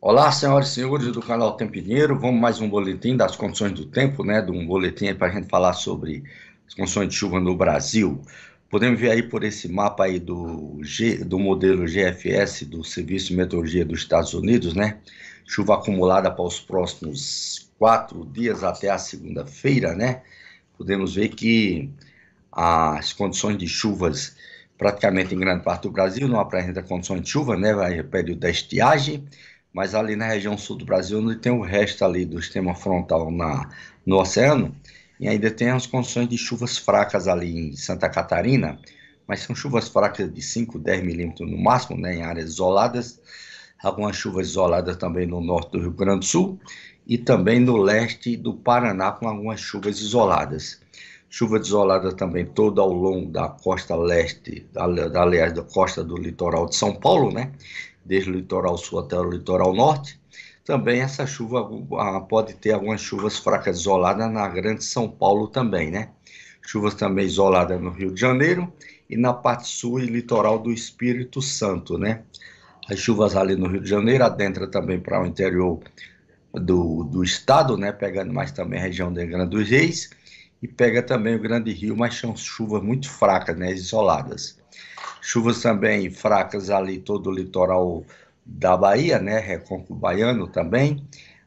Olá, senhoras e senhores do canal Tempinheiro. Vamos mais um boletim das condições do tempo, né? De um boletim para a gente falar sobre as condições de chuva no Brasil. Podemos ver aí por esse mapa aí do, G, do modelo GFS do Serviço de Meteorologia dos Estados Unidos, né? Chuva acumulada para os próximos quatro dias até a segunda-feira, né? Podemos ver que as condições de chuvas praticamente em grande parte do Brasil não apresenta condições de chuva, né? Vai é período da estiagem mas ali na região sul do Brasil, onde tem o resto ali do sistema frontal na, no oceano, e ainda tem as condições de chuvas fracas ali em Santa Catarina, mas são chuvas fracas de 5, 10 milímetros no máximo, né, em áreas isoladas, algumas chuvas isoladas também no norte do Rio Grande do Sul e também no leste do Paraná com algumas chuvas isoladas. Chuva isolada também toda ao longo da costa leste, aliás, da costa do litoral de São Paulo, né? desde o litoral sul até o litoral norte. Também essa chuva ah, pode ter algumas chuvas fracas isoladas na Grande São Paulo também, né? Chuvas também isoladas no Rio de Janeiro e na parte sul e litoral do Espírito Santo, né? As chuvas ali no Rio de Janeiro adentra também para o interior do, do estado, né? Pegando mais também a região da Grande dos Reis e pega também o Grande Rio, mas são chuvas muito fracas, né? Isoladas. Chuvas também fracas ali todo o litoral da Bahia, né? Recôncavo baiano também.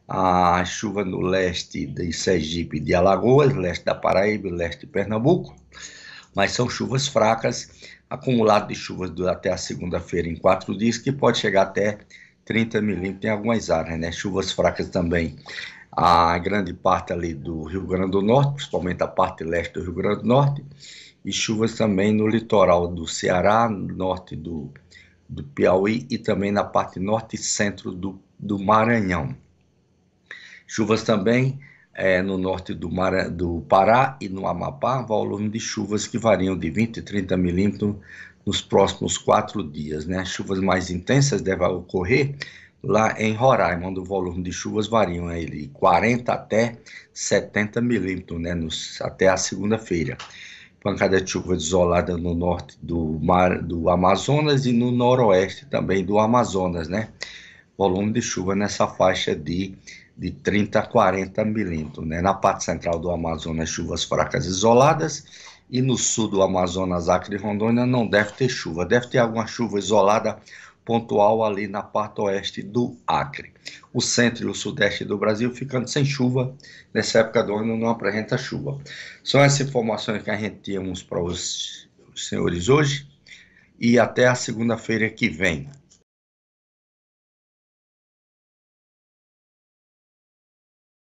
A chuva no leste de Sergipe de Alagoas, leste da Paraíba, leste de Pernambuco. Mas são chuvas fracas, acumulado de chuvas até a segunda-feira em quatro dias, que pode chegar até 30 milímetros em algumas áreas, né? Chuvas fracas também a grande parte ali do Rio Grande do Norte, principalmente a parte leste do Rio Grande do Norte, e chuvas também no litoral do Ceará, norte do, do Piauí e também na parte norte e centro do, do Maranhão. Chuvas também é, no norte do, Mar... do Pará e no Amapá, volume de chuvas que variam de 20 e 30 milímetros nos próximos quatro dias. Né? As chuvas mais intensas devem ocorrer lá em Roraima, onde o volume de chuvas variam aí de 40 até 70 milímetros né? Nos... até a segunda-feira pancada de chuva isolada no norte do mar do Amazonas e no noroeste também do Amazonas, né? Volume de chuva nessa faixa de, de 30 a 40 milímetros, né? Na parte central do Amazonas, chuvas fracas isoladas e no sul do Amazonas, Acre e Rondônia não deve ter chuva, deve ter alguma chuva isolada pontual ali na parte oeste do Acre. O centro e o sudeste do Brasil ficando sem chuva, nessa época do ano não apresenta chuva. São essas informações que a gente tínhamos para os senhores hoje e até a segunda-feira que vem.